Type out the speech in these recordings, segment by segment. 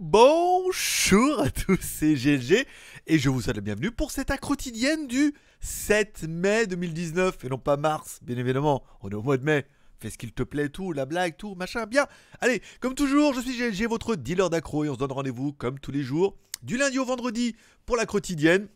Bonjour à tous, c'est GLG et je vous souhaite la bienvenue pour cette quotidienne du 7 mai 2019 et non pas mars, bien évidemment, on est au mois de mai. Fais ce qu'il te plaît, tout, la blague, tout, machin, bien. Allez, comme toujours, je suis GLG, votre dealer d'accro, et on se donne rendez-vous, comme tous les jours, du lundi au vendredi pour la quotidienne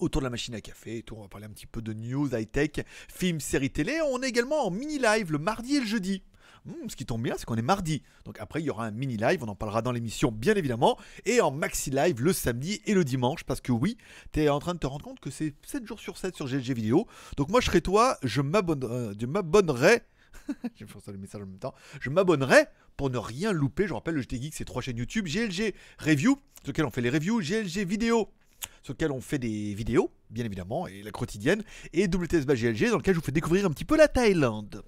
autour de la machine à café et tout. On va parler un petit peu de news high-tech, films, séries télé. On est également en mini-live le mardi et le jeudi. Hum, ce qui tombe bien, c'est qu'on est mardi. Donc après, il y aura un mini live, on en parlera dans l'émission, bien évidemment, et en maxi live le samedi et le dimanche, parce que oui, tu es en train de te rendre compte que c'est 7 jours sur 7 sur GLG Vidéo. Donc moi, je serai toi, je euh, m'abonnerai. J'ai pensé le message en même temps. Je m'abonnerai pour ne rien louper. Je rappelle, le GT c'est trois chaînes YouTube GLG Review, sur lequel on fait les reviews, GLG Vidéo, sur lequel on fait des vidéos, bien évidemment, et la quotidienne, et WTS GLG, dans lequel je vous fais découvrir un petit peu la Thaïlande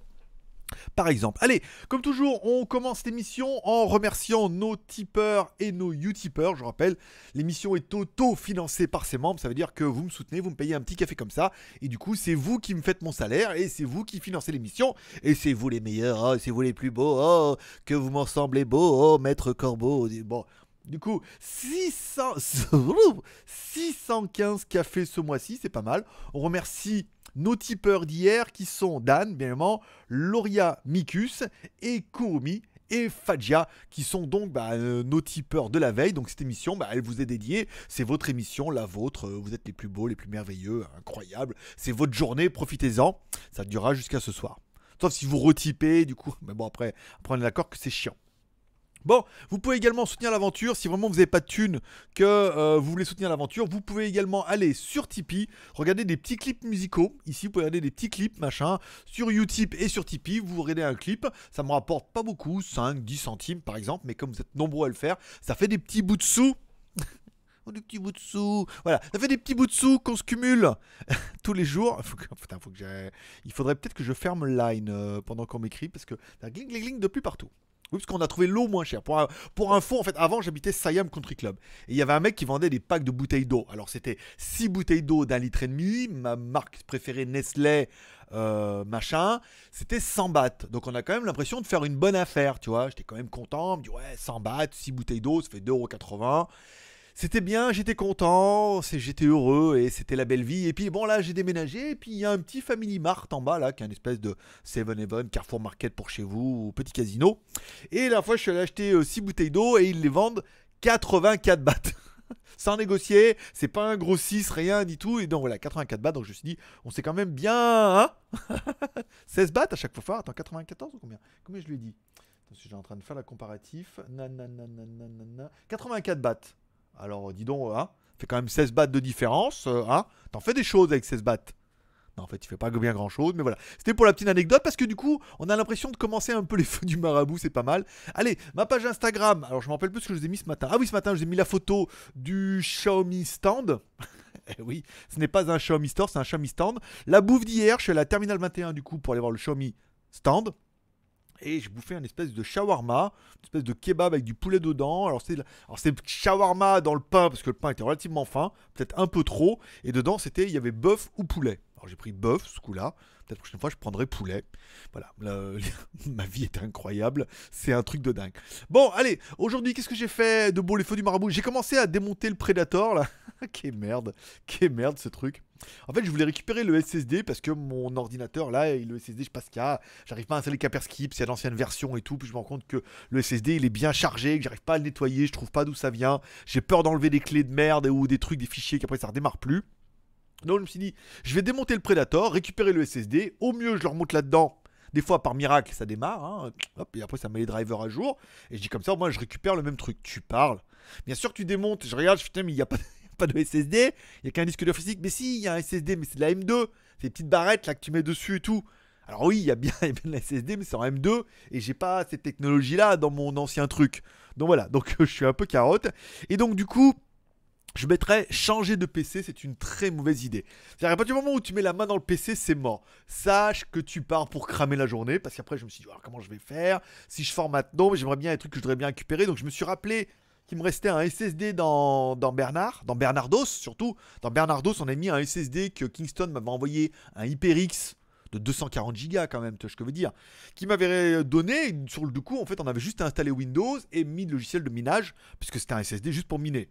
par exemple. Allez, comme toujours, on commence l'émission en remerciant nos tipeurs et nos utipeurs. Je rappelle, l'émission est auto-financée par ses membres. Ça veut dire que vous me soutenez, vous me payez un petit café comme ça. Et du coup, c'est vous qui me faites mon salaire et c'est vous qui financez l'émission. Et c'est vous les meilleurs, oh, c'est vous les plus beaux, oh, que vous m'en semblez beau, oh, maître Corbeau. Bon, du coup, 600, 615 cafés ce mois-ci, c'est pas mal. On remercie nos tipeurs d'hier qui sont Dan, bien évidemment, Loria Mikus et Kurumi et Fadja, qui sont donc bah, euh, nos tipeurs de la veille. Donc cette émission, bah, elle vous est dédiée. C'est votre émission, la vôtre. Euh, vous êtes les plus beaux, les plus merveilleux, incroyables. C'est votre journée, profitez-en. Ça durera jusqu'à ce soir. Sauf si vous retypez, du coup. Mais bon, après, après on est d'accord que c'est chiant. Bon, vous pouvez également soutenir l'aventure si vraiment vous n'avez pas de thunes, que euh, vous voulez soutenir l'aventure. Vous pouvez également aller sur Tipeee, regarder des petits clips musicaux. Ici, vous pouvez regarder des petits clips, machin, sur Utip et sur Tipeee. Vous regardez un clip, ça me rapporte pas beaucoup, 5, 10 centimes par exemple, mais comme vous êtes nombreux à le faire, ça fait des petits bouts de sous. Oh, des petits bouts de sous. Voilà, ça fait des petits bouts de sous qu'on se cumule tous les jours. que, putain, Il faudrait peut-être que je ferme line euh, pendant qu'on m'écrit parce que ça gling gling gling de plus partout. Oui, parce qu'on a trouvé l'eau moins chère. Pour, un, pour en fait, avant, j'habitais Siam Country Club. Et il y avait un mec qui vendait des packs de bouteilles d'eau. Alors, c'était 6 bouteilles d'eau d'un litre et demi. Ma marque préférée, Nestlé, euh, machin. C'était 100 bahts. Donc, on a quand même l'impression de faire une bonne affaire, tu vois. J'étais quand même content. Je me dis, ouais, 100 bahts, 6 bouteilles d'eau, ça fait 2,80€ c'était bien, j'étais content, j'étais heureux et c'était la belle vie. Et puis bon là j'ai déménagé et puis il y a un petit Family Mart en bas là qui est une espèce de 7-Eleven, Carrefour Market pour chez vous, petit casino. Et la fois je suis allé acheter 6 euh, bouteilles d'eau et ils les vendent 84 bahts sans négocier, c'est pas un 6, rien ni tout. Et donc voilà, 84 bahts, donc je me suis dit, on s'est quand même bien, hein 16 bahts à chaque fois. Attends, 94 ou combien Combien je lui ai dit je suis en train de faire la comparatif. 84 bahts. Alors, dis donc, hein, fait quand même 16 battes de différence, euh, hein, t'en fais des choses avec 16 battes, Non, en fait, il fait pas bien grand chose, mais voilà. C'était pour la petite anecdote parce que du coup, on a l'impression de commencer un peu les feux du marabout, c'est pas mal. Allez, ma page Instagram. Alors, je me rappelle plus ce que je vous ai mis ce matin. Ah oui, ce matin, je vous ai mis la photo du Xiaomi Stand. Eh oui, ce n'est pas un Xiaomi Store, c'est un Xiaomi Stand. La bouffe d'hier, je suis à la Terminal 21 du coup pour aller voir le Xiaomi Stand et j'ai bouffé un espèce de shawarma, une espèce de kebab avec du poulet dedans. Alors c'est, alors c'est shawarma dans le pain parce que le pain était relativement fin, peut-être un peu trop, et dedans c'était il y avait bœuf ou poulet j'ai pris bœuf ce coup-là. Peut-être la prochaine fois, je prendrai poulet. Voilà, euh, ma vie est incroyable. C'est un truc de dingue. Bon, allez, aujourd'hui, qu'est-ce que j'ai fait de beau les feux du marabout J'ai commencé à démonter le Predator, là. Quelle merde, quelle merde ce truc. En fait, je voulais récupérer le SSD parce que mon ordinateur, là, et le SSD, je sais pas ce qu'il a. J'arrive pas à installer Caperskip, c'est l'ancienne version et tout. Puis je me rends compte que le SSD, il est bien chargé, que j'arrive pas à le nettoyer, je trouve pas d'où ça vient. J'ai peur d'enlever des clés de merde ou des trucs, des fichiers qu'après ça redémarre plus. Donc je me suis dit, je vais démonter le Predator, récupérer le SSD, au mieux je le remonte là-dedans. Des fois par miracle ça démarre, hein. et après ça met les drivers à jour. Et je dis comme ça, moi je récupère le même truc. Tu parles. Bien sûr tu démontes, je regarde, je putain mais il n'y a pas, de SSD, il n'y a qu'un disque de physique, mais si, il y a un SSD, mais c'est de la M2, ces petites barrettes là que tu mets dessus et tout. Alors oui, il y a bien, de la SSD, mais c'est en M2 et j'ai pas cette technologie là dans mon ancien truc. Donc voilà, donc je suis un peu carotte. Et donc du coup, je mettrais changer de PC, c'est une très mauvaise idée. C'est-à-dire à partir du moment où tu mets la main dans le PC, c'est mort. Sache que tu pars pour cramer la journée, parce qu'après je me suis dit, oh, comment je vais faire Si je formate, maintenant, mais j'aimerais bien un truc que je voudrais bien récupérer. Donc je me suis rappelé qu'il me restait un SSD dans, Bernard, dans Bernardos surtout. Dans Bernardos, on a mis un SSD que Kingston m'avait envoyé, un HyperX de 240 go quand même, tu vois ce que je veux dire, qui m'avait donné, sur le coup, en fait, on avait juste installé Windows et mis le logiciel de minage, puisque c'était un SSD juste pour miner.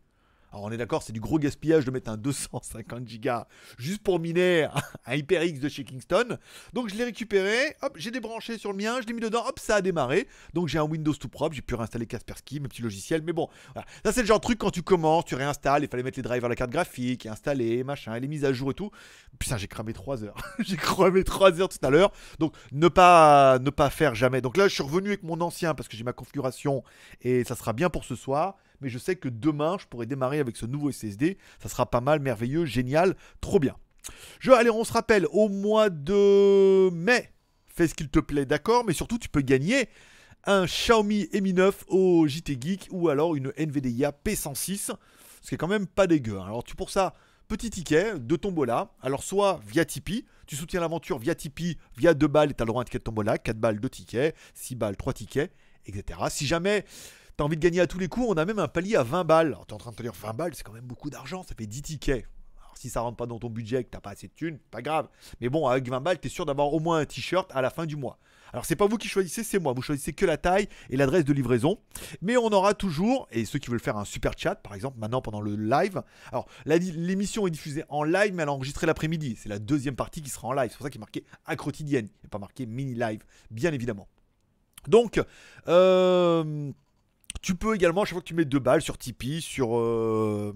Alors on est d'accord, c'est du gros gaspillage de mettre un 250 Go juste pour miner un HyperX de chez Kingston. Donc je l'ai récupéré, hop, j'ai débranché sur le mien, je l'ai mis dedans, hop, ça a démarré. Donc j'ai un Windows tout propre, j'ai pu réinstaller Kaspersky, mes petits logiciels, mais bon, voilà. Ça c'est le genre de truc quand tu commences, tu réinstalles, il fallait mettre les drivers à la carte graphique, installer, machin, les mises à jour et tout. Putain, j'ai cramé 3 heures. j'ai cramé 3 heures tout à l'heure. Donc ne pas ne pas faire jamais. Donc là, je suis revenu avec mon ancien parce que j'ai ma configuration et ça sera bien pour ce soir mais je sais que demain, je pourrais démarrer avec ce nouveau SSD. Ça sera pas mal, merveilleux, génial, trop bien. Je, allez, on se rappelle, au mois de mai, fais ce qu'il te plaît, d'accord, mais surtout, tu peux gagner un Xiaomi Mi 9 au JT Geek ou alors une NVDIA P106, ce qui est quand même pas dégueu. Hein. Alors, tu pour ça petit ticket de tombola. Alors, soit via Tipeee, tu soutiens l'aventure via Tipeee, via 2 balles, et tu as le droit à un ticket de tombola, 4 balles, 2 tickets, 6 balles, 3 tickets, etc. Si jamais envie de gagner à tous les coups, on a même un palier à 20 balles. Alors, t'es en train de te dire 20 balles, c'est quand même beaucoup d'argent, ça fait 10 tickets. Alors, si ça rentre pas dans ton budget, que t'as pas assez de thunes, pas grave. Mais bon, avec 20 balles, t'es sûr d'avoir au moins un t-shirt à la fin du mois. Alors c'est pas vous qui choisissez, c'est moi. Vous choisissez que la taille et l'adresse de livraison. Mais on aura toujours, et ceux qui veulent faire un super chat, par exemple, maintenant pendant le live. Alors l'émission est diffusée en live, mais elle est enregistrée l'après-midi. C'est la deuxième partie qui sera en live. C'est pour ça qu'il est marqué à quotidienne, et pas marqué mini live, bien évidemment. Donc, euh, tu peux également, à chaque fois que tu mets deux balles sur Tipeee, sur euh,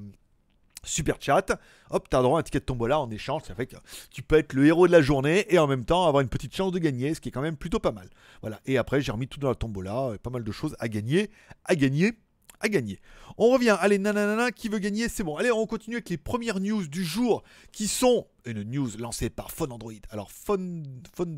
Super Chat, hop, t'as droit à un ticket de tombola en échange. Ça fait que tu peux être le héros de la journée et en même temps avoir une petite chance de gagner, ce qui est quand même plutôt pas mal. Voilà. Et après, j'ai remis tout dans la tombola, euh, pas mal de choses à gagner, à gagner, à gagner. On revient, allez, nanana, qui veut gagner, c'est bon. Allez, on continue avec les premières news du jour, qui sont une news lancée par Phone Android. Alors, Phone, Phone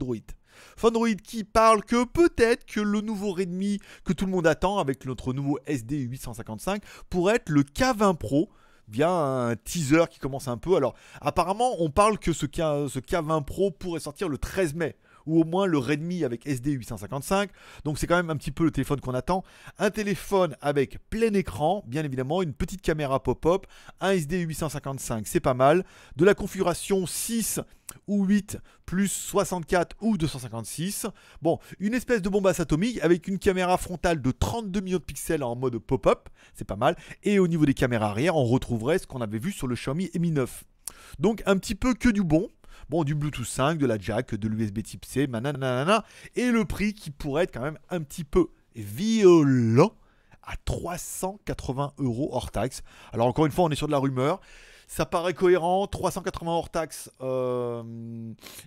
Phone qui parle que peut-être que le nouveau Redmi que tout le monde attend avec notre nouveau SD855 pourrait être le K20 Pro Bien un teaser qui commence un peu. Alors, apparemment, on parle que ce K20 Pro pourrait sortir le 13 mai ou au moins le Redmi avec SD855. Donc c'est quand même un petit peu le téléphone qu'on attend. Un téléphone avec plein écran, bien évidemment, une petite caméra pop-up, un SD855, c'est pas mal. De la configuration 6 ou 8 plus 64 ou 256. Bon, une espèce de bombe atomique avec une caméra frontale de 32 millions de pixels en mode pop-up, c'est pas mal. Et au niveau des caméras arrière, on retrouverait ce qu'on avait vu sur le Xiaomi Mi 9. Donc un petit peu que du bon bon, du Bluetooth 5, de la jack, de l'USB type C, et le prix qui pourrait être quand même un petit peu violent à 380 euros hors taxe. Alors encore une fois, on est sur de la rumeur. Ça paraît cohérent, 380 hors taxe, euh,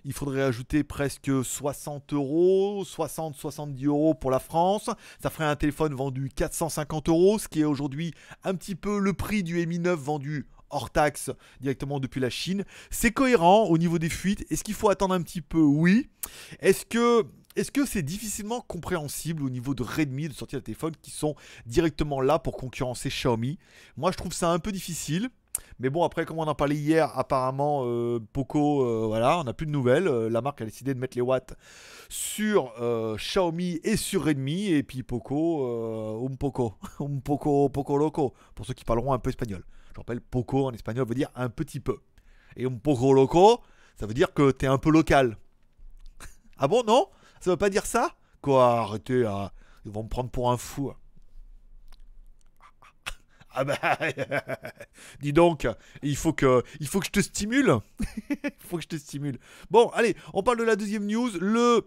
il faudrait ajouter presque 60 euros, 60, 70 euros pour la France. Ça ferait un téléphone vendu 450 euros, ce qui est aujourd'hui un petit peu le prix du Mi 9 vendu hors taxe directement depuis la Chine. C'est cohérent au niveau des fuites. Est-ce qu'il faut attendre un petit peu Oui. Est-ce que est-ce que c'est difficilement compréhensible au niveau de Redmi de sortir des téléphones qui sont directement là pour concurrencer Xiaomi Moi, je trouve ça un peu difficile. Mais bon, après, comme on en parlait hier, apparemment, euh, Poco, euh, voilà, on n'a plus de nouvelles. Euh, la marque a décidé de mettre les watts sur Xiaomi et sur Redmi. Et puis Poco, un um Poco, un um Poco, Poco Loco, pour ceux qui parleront un peu espagnol. Je rappelle, poco en espagnol veut dire un petit peu. Et un poco loco, ça veut dire que t'es un peu local. ah bon, non Ça veut pas dire ça Quoi, arrêtez, ah. ils vont me prendre pour un fou. Ah bah, dis donc, il faut que, il faut que je te stimule. il faut que je te stimule. Bon, allez, on parle de la deuxième news. Le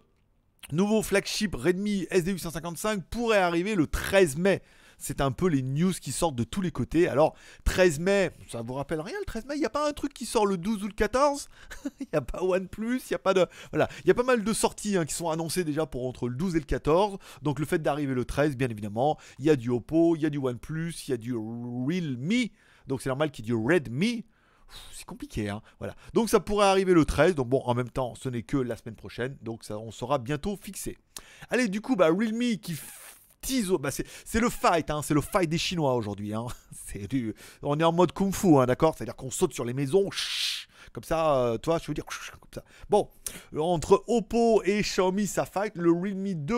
nouveau flagship Redmi SD855 pourrait arriver le 13 mai c'est un peu les news qui sortent de tous les côtés. Alors, 13 mai, ça vous rappelle rien le 13 mai Il n'y a pas un truc qui sort le 12 ou le 14 Il n'y a pas OnePlus, il n'y a pas de. Voilà, il y a pas mal de sorties hein, qui sont annoncées déjà pour entre le 12 et le 14. Donc, le fait d'arriver le 13, bien évidemment, il y a du Oppo, il y a du OnePlus, il y a du Realme. Donc, c'est normal qu'il y ait du Redmi c'est compliqué, hein. Voilà. Donc ça pourrait arriver le 13. Donc bon, en même temps, ce n'est que la semaine prochaine. Donc ça, on sera bientôt fixé. Allez, du coup, bah, Realme qui bah, c'est le fight, hein, c'est le fight des Chinois aujourd'hui. Hein. Du... On est en mode kung fu, hein, d'accord C'est-à-dire qu'on saute sur les maisons, comme ça, euh, toi, je veux dire, comme ça. Bon, euh, entre Oppo et Xiaomi, ça fight. Le Realme 2.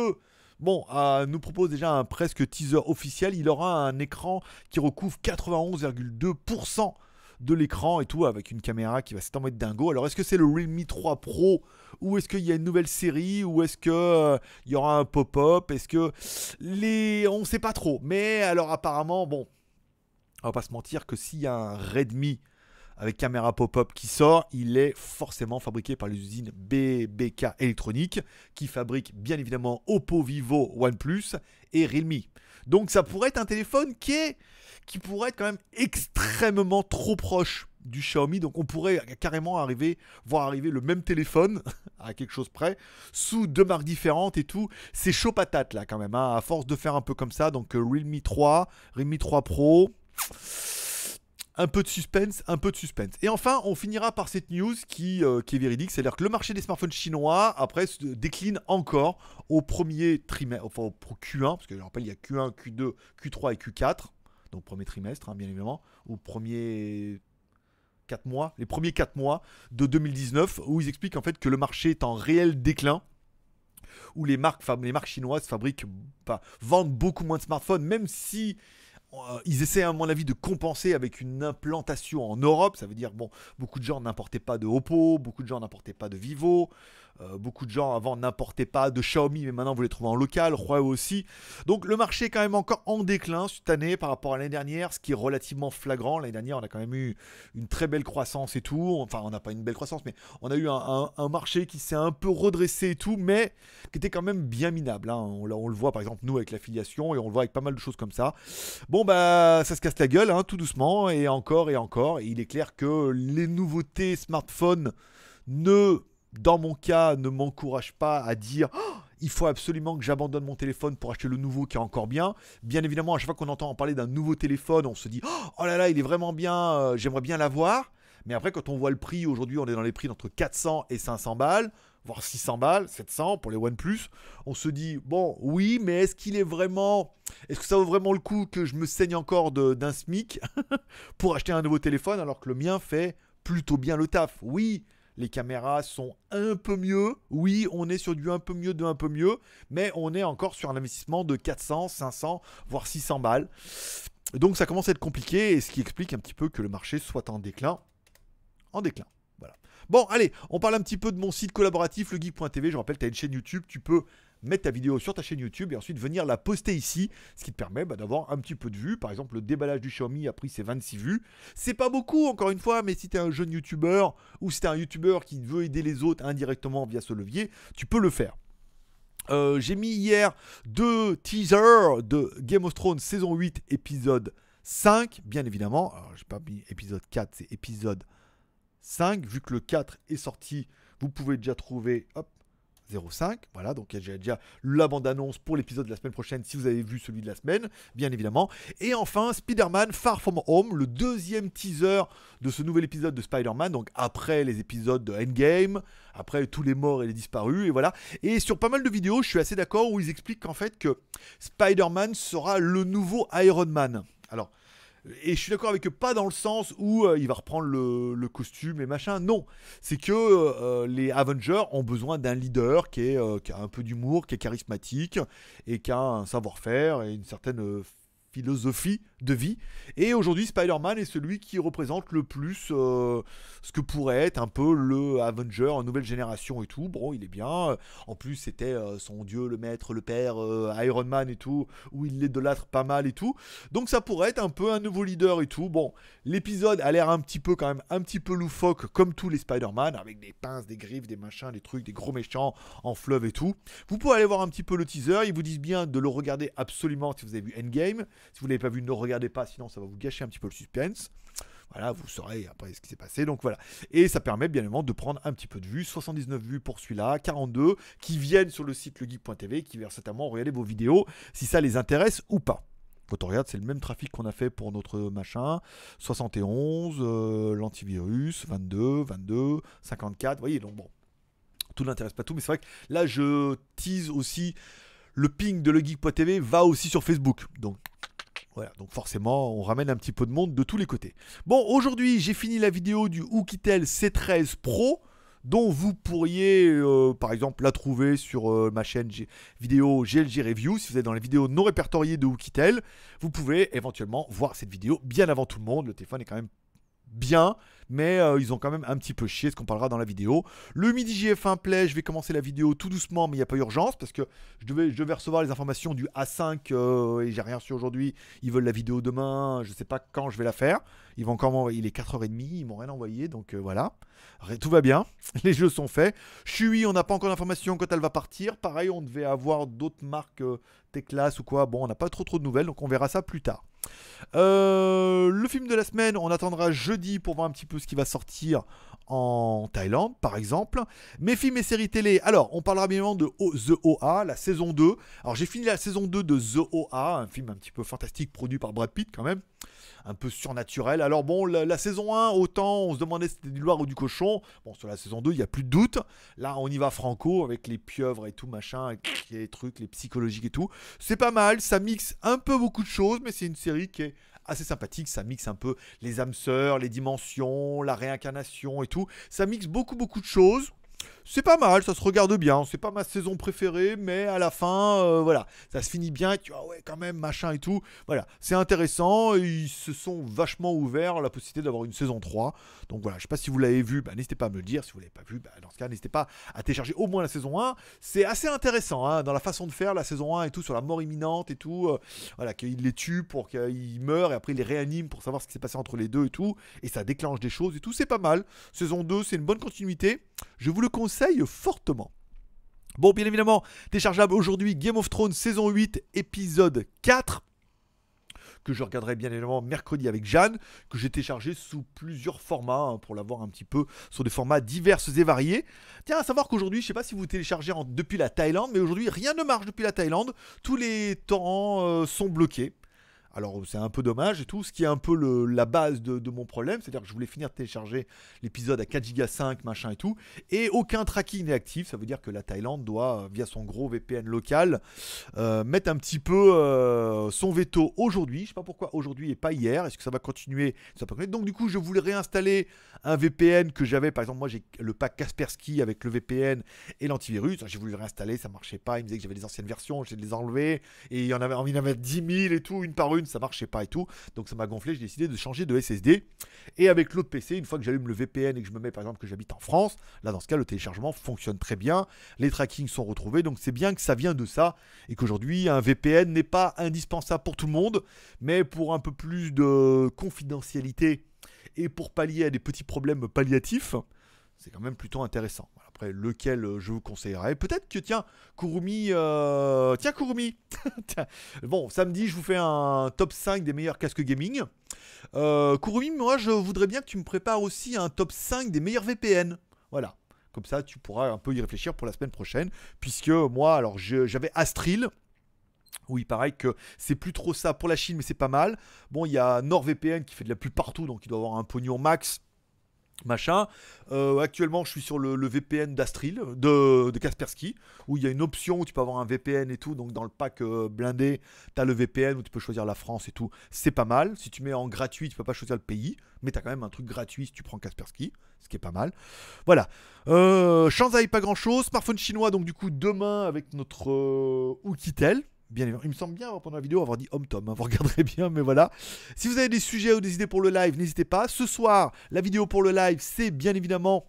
Bon, euh, nous propose déjà un presque teaser officiel. Il aura un écran qui recouvre 91,2% de l'écran et tout, avec une caméra qui va s'étendre dingo. Alors, est-ce que c'est le Realme 3 Pro ou est-ce qu'il y a une nouvelle série ou est-ce que euh, il y aura un pop-up Est-ce que les, on sait pas trop. Mais alors, apparemment, bon, on va pas se mentir que s'il y a un Redmi avec caméra pop-up qui sort, il est forcément fabriqué par les usines BBK Electronique, qui fabrique bien évidemment Oppo, Vivo, OnePlus et Realme. Donc ça pourrait être un téléphone qui est qui pourrait être quand même extrêmement trop proche du Xiaomi. Donc on pourrait carrément arriver, voir arriver le même téléphone à quelque chose près, sous deux marques différentes et tout. C'est chaud patate là quand même, hein, à force de faire un peu comme ça. Donc euh, Realme 3, Realme 3 Pro un peu de suspense, un peu de suspense. Et enfin, on finira par cette news qui, euh, qui est véridique, c'est-à-dire que le marché des smartphones chinois, après, se décline encore au premier trimestre, enfin au Q1, parce que je rappelle, il y a Q1, Q2, Q3 et Q4, donc premier trimestre, hein, bien évidemment, Au premier 4 mois, les premiers 4 mois de 2019, où ils expliquent en fait que le marché est en réel déclin, où les marques, les marques chinoises fabriquent, bah, vendent beaucoup moins de smartphones, même si euh, ils essaient, à mon avis, de compenser avec une implantation en Europe. Ça veut dire, bon, beaucoup de gens n'importaient pas de Oppo, beaucoup de gens n'importaient pas de Vivo, euh, beaucoup de gens avant n'importaient pas de Xiaomi, mais maintenant vous les trouvez en local, Huawei aussi. Donc le marché est quand même encore en déclin cette année par rapport à l'année dernière, ce qui est relativement flagrant. L'année dernière, on a quand même eu une très belle croissance et tout. Enfin, on n'a pas une belle croissance, mais on a eu un, marché qui s'est un peu redressé et tout, mais qui était quand même bien minable. Hein. On, on, le voit par exemple, nous, avec l'affiliation, et on le voit avec pas mal de choses comme ça. Bon, bah, ça se casse la gueule, hein, tout doucement, et encore et encore. Et il est clair que les nouveautés smartphones ne, dans mon cas, ne m'encouragent pas à dire oh, il faut absolument que j'abandonne mon téléphone pour acheter le nouveau qui est encore bien. Bien évidemment, à chaque fois qu'on entend en parler d'un nouveau téléphone, on se dit oh, oh là là, il est vraiment bien, euh, j'aimerais bien l'avoir. Mais après, quand on voit le prix, aujourd'hui, on est dans les prix d'entre 400 et 500 balles voire 600 balles, 700 pour les OnePlus, on se dit, bon, oui, mais est-ce qu'il est vraiment... Est-ce que ça vaut vraiment le coup que je me saigne encore d'un SMIC pour acheter un nouveau téléphone alors que le mien fait plutôt bien le taf Oui, les caméras sont un peu mieux. Oui, on est sur du un peu mieux, de un peu mieux, mais on est encore sur un investissement de 400, 500, voire 600 balles. Donc ça commence à être compliqué, et ce qui explique un petit peu que le marché soit en déclin. En déclin. Bon, allez, on parle un petit peu de mon site collaboratif, legeek.tv. Je rappelle, tu as une chaîne YouTube, tu peux mettre ta vidéo sur ta chaîne YouTube et ensuite venir la poster ici, ce qui te permet bah, d'avoir un petit peu de vues. Par exemple, le déballage du Xiaomi a pris ses 26 vues. C'est pas beaucoup, encore une fois, mais si tu es un jeune YouTuber ou si es un YouTuber qui veut aider les autres indirectement via ce levier, tu peux le faire. Euh, j'ai mis hier deux teasers de Game of Thrones saison 8 épisode 5, bien évidemment. Alors, j'ai pas mis épisode 4, c'est épisode 5. 5, vu que le 4 est sorti, vous pouvez déjà trouver, hop, 0,5. Voilà, donc il y a déjà la bande-annonce pour l'épisode de la semaine prochaine si vous avez vu celui de la semaine, bien évidemment. Et enfin, Spider-Man Far From Home, le deuxième teaser de ce nouvel épisode de Spider-Man, donc après les épisodes de Endgame, après tous les morts et les disparus, et voilà. Et sur pas mal de vidéos, je suis assez d'accord où ils expliquent qu'en fait que Spider-Man sera le nouveau Iron Man. Alors, et je suis d'accord avec eux, pas dans le sens où euh, il va reprendre le, costume et machin. Non, c'est que euh, euh, les Avengers ont besoin d'un leader qui a un peu d'humour, qui est charismatique et qui a un savoir-faire et une certaine philosophie de vie. Et aujourd'hui, Spider-Man est celui qui représente le plus euh, ce que pourrait être un peu le Avenger, nouvelle génération et tout. Bon, il est bien. En plus, c'était euh, son dieu, le maître, le père, euh, Iron Man et tout, où il l'idolâtre pas mal et tout. Donc ça pourrait être un peu un nouveau leader et tout. Bon, l'épisode a l'air un petit peu quand même, un petit peu loufoque, comme tous les Spider-Man, avec des pinces, des griffes, des machins, des trucs, des gros méchants en fleuve et tout. Vous pouvez aller voir un petit peu le teaser. Ils vous disent bien de le regarder absolument si vous avez vu Endgame. Si vous l'avez pas vu, ne regardez pas, sinon ça va vous gâcher un petit peu le suspense. Voilà, vous saurez après ce qui s'est passé. Donc voilà. Et ça permet bien évidemment de prendre un petit peu de vues. 79 vues pour celui-là, 42 qui viennent sur le site legeek.tv, qui vont certainement regarder vos vidéos si ça les intéresse ou pas. Quand on regarde, c'est le même trafic qu'on a fait pour notre machin. 71, euh, l'antivirus, 22, 22, 54. Vous voyez, donc bon, tout n'intéresse pas tout. Mais c'est vrai que là, je tease aussi le ping de legeek.tv va aussi sur Facebook. Donc voilà, donc forcément, on ramène un petit peu de monde de tous les côtés. Bon, aujourd'hui, j'ai fini la vidéo du Oukitel C13 Pro dont vous pourriez euh, par exemple la trouver sur euh, ma chaîne vidéo GLG Review. Si vous êtes dans la vidéo non répertoriée de Oukitel, vous pouvez éventuellement voir cette vidéo bien avant tout le monde. Le téléphone est quand même bien. Mais euh, ils ont quand même un petit peu chié, ce qu'on parlera dans la vidéo. Le midi JF1 Play, je vais commencer la vidéo tout doucement, mais il n'y a pas urgence, parce que je devais, je recevoir les informations du A5 euh, et j'ai rien reçu aujourd'hui. Ils veulent la vidéo demain, je ne sais pas quand je vais la faire. Ils vont encore il est 4h30, ils m'ont rien envoyé, donc euh, voilà. Tout va bien, les jeux sont faits. Chui, on n'a pas encore d'informations quand elle va partir. Pareil, on devait avoir d'autres marques, Teclas ou quoi. Bon, on n'a pas trop trop de nouvelles, donc on verra ça plus tard. Euh, le film de la semaine, on attendra jeudi pour voir un petit peu ce qui va sortir en Thaïlande, par exemple. Mes films et séries télé. Alors, on parlera bien de The OA, la saison 2. Alors, j'ai fini la saison 2 de The OA, un film un petit peu fantastique produit par Brad Pitt, quand même. Un peu surnaturel. Alors, bon, la, saison 1, autant on se demandait si c'était du loir ou du cochon. Bon, sur la saison 2, il n'y a plus de doute. Là, on y va franco avec les pieuvres et tout, machin, les trucs, les psychologiques et tout. C'est pas mal, ça mixe un peu beaucoup de choses, mais c'est une série qui est assez sympathique. Ça mixe un peu les âmes sœurs, les dimensions, la réincarnation et tout. Ça mixe beaucoup, beaucoup de choses c'est pas mal, ça se regarde bien. C'est pas ma saison préférée, mais à la fin, euh, voilà, ça se finit bien. tu vois, ah ouais, quand même, machin et tout. Voilà, c'est intéressant. ils se sont vachement ouverts à la possibilité d'avoir une saison 3. Donc voilà, je sais pas si vous l'avez vu, bah, n'hésitez pas à me le dire. Si vous l'avez pas vu, bah, dans ce cas, n'hésitez pas à télécharger au moins la saison 1. C'est assez intéressant hein, dans la façon de faire la saison 1 et tout sur la mort imminente et tout. Euh, voilà, qu'il les tue pour qu'ils meurent et après il les réanime pour savoir ce qui s'est passé entre les deux et tout. Et ça déclenche des choses et tout. C'est pas mal. Saison 2, c'est une bonne continuité. Je vous le conseille fortement. Bon, bien évidemment, téléchargeable aujourd'hui Game of Thrones saison 8, épisode 4 que je regarderai bien évidemment mercredi avec Jeanne, que j'ai téléchargé sous plusieurs formats hein, pour l'avoir un petit peu sur des formats diverses et variés. Tiens, à savoir qu'aujourd'hui, je sais pas si vous téléchargez depuis la Thaïlande, mais aujourd'hui rien ne marche depuis la Thaïlande, tous les temps euh, sont bloqués. Alors euh, c'est un peu dommage et tout, ce qui est un peu la base de, mon problème, c'est-à-dire que je voulais finir de télécharger l'épisode à 4,5 Go, machin et tout, et aucun tracking n'est actif, ça veut dire que la Thaïlande doit, euh, via son gros VPN local, euh, mettre un petit peu son veto aujourd'hui, je ne sais pas pourquoi aujourd'hui et pas hier, est-ce que ça va continuer Donc du coup je voulais réinstaller un VPN que j'avais, par exemple moi j'ai le pack Kaspersky avec le VPN et l'antivirus, j'ai voulu le réinstaller, ça ne marchait pas, il me disait que j'avais des anciennes versions, j'ai les enlever et il y en avait, environ en 10 000 et tout, une par une, ça marchait pas et tout. Donc ça m'a gonflé, j'ai décidé de changer de SSD. Et avec l'autre PC, une fois que j'allume le VPN et que je me mets par exemple que j'habite en France, là dans ce cas le téléchargement fonctionne très bien, les trackings sont retrouvés, donc c'est bien que ça vient de ça et qu'aujourd'hui un VPN n'est pas indispensable pour tout le monde, mais pour un peu plus de confidentialité et pour pallier à des petits problèmes palliatifs, c'est quand même plutôt intéressant. Voilà après lequel euh, je vous conseillerais. Peut-être que, tiens, Kurumi... Euh, tiens, Kurumi Bon, samedi, je vous fais un top 5 des meilleurs casques gaming. Euh, Kurumi, moi, je voudrais bien que tu me prépares aussi un top 5 des meilleurs VPN. Voilà. Comme ça, tu pourras un peu y réfléchir pour la semaine prochaine. Puisque moi, alors, j'avais Astril. Oui, pareil que c'est plus trop ça pour la Chine, mais c'est pas mal. Bon, il y a NordVPN qui fait de la plus partout, donc il doit avoir un pognon max machin. Euh, actuellement, je suis sur le, VPN d'Astril, de, Kaspersky, où il y a une option où tu peux avoir un VPN et tout. Donc, dans le pack euh, blindé, tu as le VPN où tu peux choisir la France et tout. C'est pas mal. Si tu mets en gratuit, tu peux pas choisir le pays, mais tu as quand même un truc gratuit si tu prends Kaspersky, ce qui est pas mal. Voilà. Euh, Shanzai, pas grand chose. Smartphone chinois, donc du coup, demain avec notre euh, Oukitel. Il me semble bien hein, pendant la vidéo avoir dit Homme Tom. Hein, vous regarderez bien, mais voilà. Si vous avez des sujets ou des idées pour le live, n'hésitez pas. Ce soir, la vidéo pour le live, c'est bien évidemment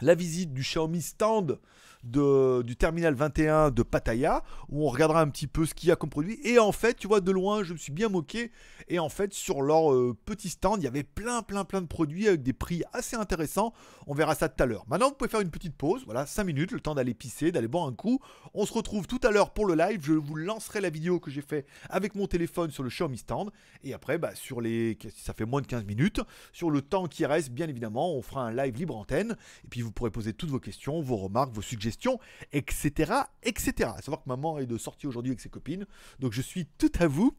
la visite du Xiaomi Stand du terminal 21 de Pattaya, où on regardera un petit peu ce qu'il y a comme produit. Et en fait, tu vois, de loin, je me suis bien moqué. Et en fait, sur leur euh, petit stand, il y avait plein, plein, plein de produits avec des prix assez intéressants. On verra ça tout à l'heure. Maintenant, vous pouvez faire une petite pause, voilà, 5 minutes, le temps d'aller pisser, d'aller boire un coup. On se retrouve tout à l'heure pour le live. Je vous lancerai la vidéo que j'ai fait avec mon téléphone sur le Xiaomi Stand. Et après, bah, sur les. Ça fait moins de 15 minutes. Sur le temps qui reste, bien évidemment, on fera un live libre antenne. Et puis, vous pourrez poser toutes vos questions, vos remarques, vos suggestions etc., etc. À savoir que maman est de sortie aujourd'hui avec ses copines, donc je suis tout à vous,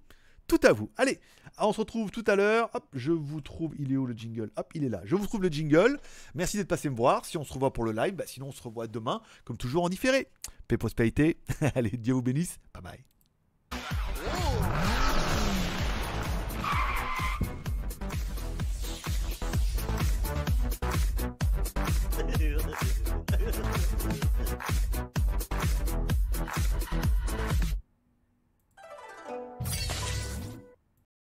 tout à vous. Allez, on se retrouve tout à l'heure. Hop, je vous trouve, il est où le jingle Hop, il est là. Je vous trouve le jingle. Merci d'être passé me voir. Si on se revoit pour le live, bah sinon on se revoit demain, comme toujours en différé. Paix, prospérité. Allez, Dieu vous bénisse. Bye bye.